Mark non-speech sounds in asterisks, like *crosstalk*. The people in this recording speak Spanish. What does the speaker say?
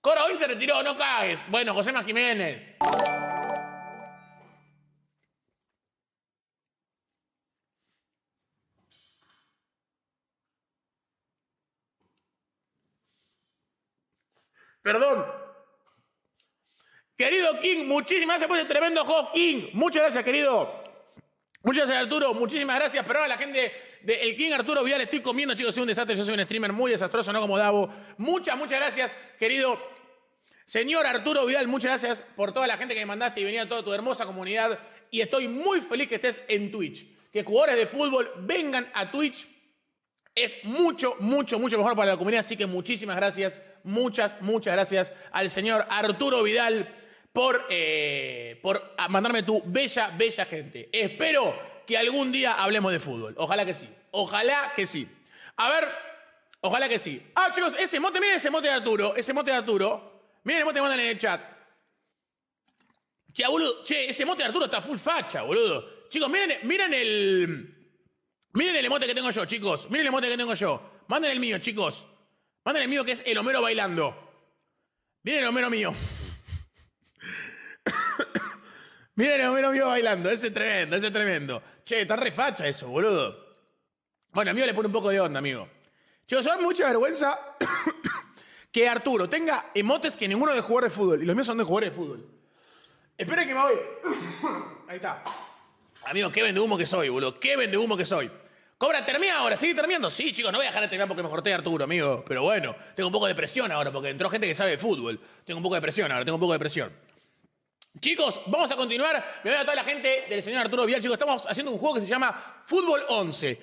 Cora hoy se retiró, no caes. Bueno, José Más Jiménez. Perdón. Querido King, muchísimas gracias por ese tremendo juego, King. Muchas gracias, querido. Muchas gracias, Arturo. Muchísimas gracias. Pero ahora la gente de El King Arturo Vidal, estoy comiendo, chicos, soy un desastre. Yo soy un streamer muy desastroso, no como Davo. Muchas, muchas gracias, querido señor Arturo Vidal. Muchas gracias por toda la gente que me mandaste y venía a toda tu hermosa comunidad. Y estoy muy feliz que estés en Twitch. Que jugadores de fútbol vengan a Twitch es mucho, mucho, mucho mejor para la comunidad. Así que muchísimas gracias, muchas, muchas gracias al señor Arturo Vidal por, eh, por ah, mandarme tu bella, bella gente. Espero que algún día hablemos de fútbol. Ojalá que sí. Ojalá que sí. A ver, ojalá que sí. Ah, chicos, ese mote, miren ese mote de Arturo. Ese mote de Arturo. Miren el mote que mandan en el chat. Che, boludo, che, ese mote de Arturo está full facha, boludo. Chicos, miren, miren el. Miren el emote que tengo yo, chicos. Miren el emote que tengo yo. Manden el mío, chicos. Manden el mío que es el Homero bailando. Miren el Homero mío. Miren, mi mío bailando, ese es tremendo, ese es tremendo. Che, está refacha eso, boludo. Bueno, amigo le pone un poco de onda, amigo. Chicos, son mucha vergüenza *coughs* que Arturo tenga emotes que ninguno de jugadores de fútbol. Y los míos son de jugadores de fútbol. Esperen que me voy. *coughs* Ahí está. Amigo, qué vende humo que soy, boludo. Qué vende humo que soy. Cobra, termina ahora, sigue terminando. Sí, chicos, no voy a dejar de terminar porque me corté Arturo, amigo. Pero bueno, tengo un poco de presión ahora porque entró gente que sabe de fútbol. Tengo un poco de presión ahora, tengo un poco de presión. Chicos, vamos a continuar. Me voy a toda la gente del señor Arturo Vial. Chicos, estamos haciendo un juego que se llama Fútbol 11.